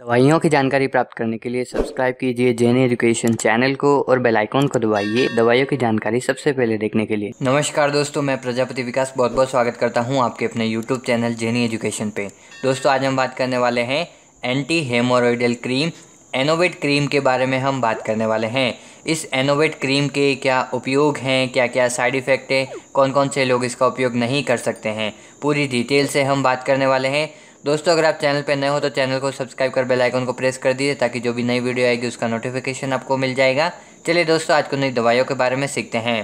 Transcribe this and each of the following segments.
दवाइयों की जानकारी प्राप्त करने के लिए सब्सक्राइब कीजिए जेन एजुकेशन चैनल को और बेल आइकॉन को दबाइए दवाइयों की जानकारी सबसे पहले देखने के लिए नमस्कार दोस्तों मैं प्रजापति विकास बहुत बहुत स्वागत करता हूं आपके अपने यूट्यूब चैनल जेनी एजुकेशन पे दोस्तों आज हम बात करने वाले हैं anti hemorrhoidal cream Anovate cream के बारे में हम बात करने वाले हैं इस एनोवेट क्रीम के क्या उपयोग हैं क्या क्या साइड इफ़ेक्ट है कौन कौन से लोग इसका उपयोग नहीं कर सकते हैं पूरी डिटेल से हम बात करने वाले हैं दोस्तों अगर आप चैनल पर नए हो तो चैनल को सब्सक्राइब कर बेल आइकन को प्रेस कर दीजिए ताकि जो भी नई वीडियो आएगी उसका नोटिफिकेशन आपको मिल जाएगा चलिए दोस्तों आज को नई दवाइयों के बारे में सीखते हैं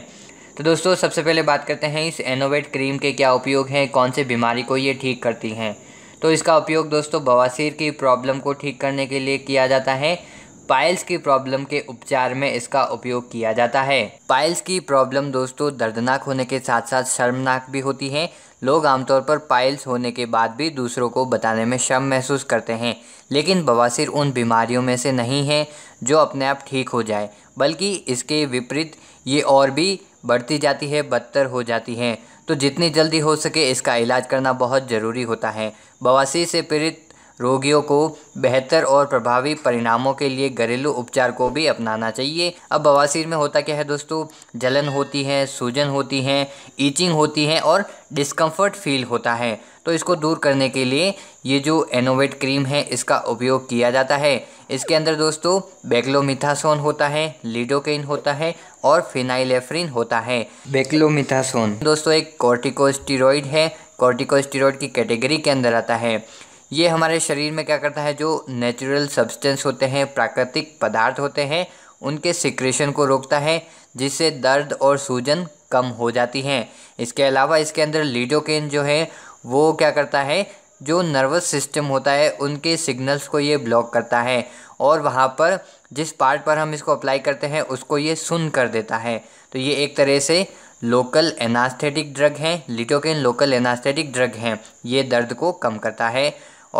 तो दोस्तों सबसे पहले बात करते हैं इस एनोवेट क्रीम के क्या उपयोग हैं कौन से बीमारी को ये ठीक करती हैं तो इसका उपयोग दोस्तों बवासीर की प्रॉब्लम को ठीक करने के लिए किया जाता है पाइल्स की प्रॉब्लम के उपचार में इसका उपयोग किया जाता है पाइल्स की प्रॉब्लम दोस्तों दर्दनाक होने के साथ साथ शर्मनाक भी होती है लोग आमतौर पर पाइल्स होने के बाद भी दूसरों को बताने में शर्म महसूस करते हैं लेकिन बवासीर उन बीमारियों में से नहीं है जो अपने आप ठीक हो जाए बल्कि इसके विपरीत ये और भी बढ़ती जाती है बदतर हो जाती है तो जितनी जल्दी हो सके इसका इलाज करना बहुत ज़रूरी होता है बवासीर से पीड़ित रोगियों को बेहतर और प्रभावी परिणामों के लिए घरेलू उपचार को भी अपनाना चाहिए अब बवासीर में होता क्या है दोस्तों जलन होती है सूजन होती है ईचिंग होती है और डिस्कम्फर्ट फील होता है तो इसको दूर करने के लिए ये जो एनोवेट क्रीम है इसका उपयोग किया जाता है इसके अंदर दोस्तों बेक्लोमिथासोन होता है लिडोकेन होता है और फिनाइलेफ्रिन होता है बेक्लोमिथासोन दोस्तों एक कॉर्टिकोस्टीरोड है कॉर्टिकोस्टीरॉइड की कैटेगरी के अंदर आता है ये हमारे शरीर में क्या करता है जो नेचुरल सब्सटेंस होते हैं प्राकृतिक पदार्थ होते हैं उनके सिक्रेशन को रोकता है जिससे दर्द और सूजन कम हो जाती हैं इसके अलावा इसके अंदर लीडोकेन जो है वो क्या करता है जो नर्वस सिस्टम होता है उनके सिग्नल्स को ये ब्लॉक करता है और वहाँ पर जिस पार्ट पर हम इसको अप्लाई करते हैं उसको ये सुन कर देता है तो ये एक तरह से लोकल एनास्थेटिक ड्रग हैं लिटोकेन लोकल एनास्थेटिक ड्रग हैं ये दर्द को कम करता है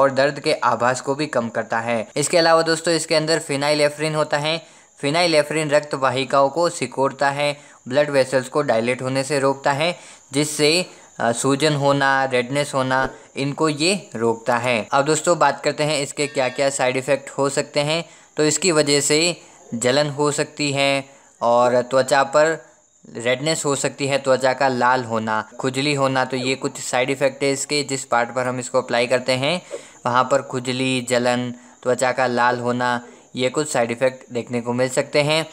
और दर्द के आभास को भी कम करता है इसके अलावा दोस्तों इसके अंदर फिनाइलेफ्रिन होता है फिनाइलेफ्रिन रक्त वाहिकाओं को सिकोड़ता है ब्लड वेसल्स को डायलेट होने से रोकता है जिससे सूजन होना रेडनेस होना इनको ये रोकता है अब दोस्तों बात करते हैं इसके क्या क्या साइड इफ़ेक्ट हो सकते हैं तो इसकी वजह से जलन हो सकती है और त्वचा पर रेडनेस हो सकती है त्वचा का लाल होना खुजली होना तो ये कुछ साइड इफ़ेक्ट है इसके जिस पार्ट पर हम इसको अप्लाई करते हैं वहाँ पर खुजली जलन त्वचा का लाल होना ये कुछ साइड इफ़ेक्ट देखने को मिल सकते हैं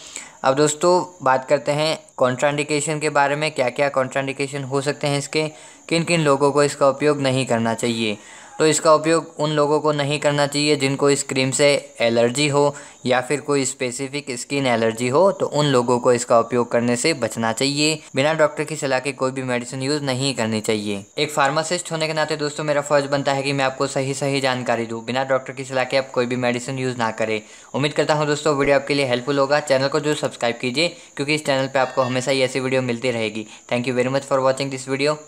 अब दोस्तों बात करते हैं कॉन्ट्रांडिकेशन के बारे में क्या क्या कॉन्ट्रांडिकेशन हो सकते हैं इसके किन किन लोगों को इसका उपयोग नहीं करना चाहिए तो इसका उपयोग उन लोगों को नहीं करना चाहिए जिनको इस क्रीम से एलर्जी हो या फिर कोई स्पेसिफिक स्किन एलर्जी हो तो उन लोगों को इसका उपयोग करने से बचना चाहिए बिना डॉक्टर की सलाह के कोई भी मेडिसिन यूज़ नहीं करनी चाहिए एक फार्मासिस्ट होने के नाते दोस्तों मेरा फर्ज बनता है कि मैं आपको सही सही जानकारी दूँ बिना डॉक्टर की सलाह के आप कोई भी मेडिसिन यूज़ ना करें उम्मीद करता हूँ दोस्तों वीडियो आपके लिए हेल्पफुल होगा चैनल को जरूर सब्सक्राइब कीजिए क्योंकि इस चैनल पर आपको हमेशा ही ऐसी वीडियो मिलती रहेगी thank you very much for watching this video